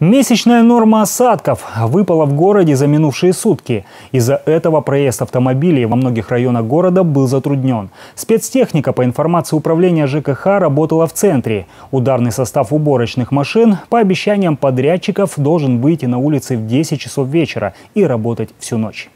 Месячная норма осадков выпала в городе за минувшие сутки. Из-за этого проезд автомобилей во многих районах города был затруднен. Спецтехника, по информации управления ЖКХ, работала в центре. Ударный состав уборочных машин, по обещаниям подрядчиков, должен выйти на улицы в 10 часов вечера и работать всю ночь.